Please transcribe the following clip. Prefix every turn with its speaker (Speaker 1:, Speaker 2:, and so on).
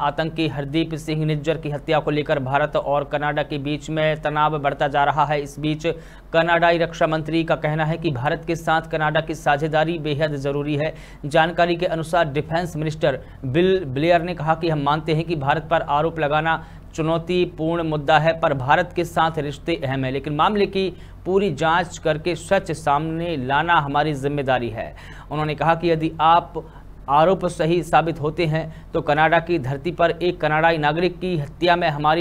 Speaker 1: आतंकी हरदीप सिंह निज्जर की हत्या को लेकर भारत और कनाडा के बीच में तनाव बढ़ता जा रहा है इस बीच कनाडाई रक्षा मंत्री का कहना है कि भारत के साथ कनाडा की साझेदारी बेहद ज़रूरी है जानकारी के अनुसार डिफेंस मिनिस्टर बिल ब्लेयर ने कहा कि हम मानते हैं कि भारत पर आरोप लगाना चुनौतीपूर्ण मुद्दा है पर भारत के साथ रिश्ते अहम है लेकिन मामले की पूरी जांच करके सच सामने लाना हमारी जिम्मेदारी है उन्होंने कहा कि यदि आप आरोप सही साबित होते हैं तो कनाडा की धरती पर एक कनाडाई नागरिक की हत्या में हमारी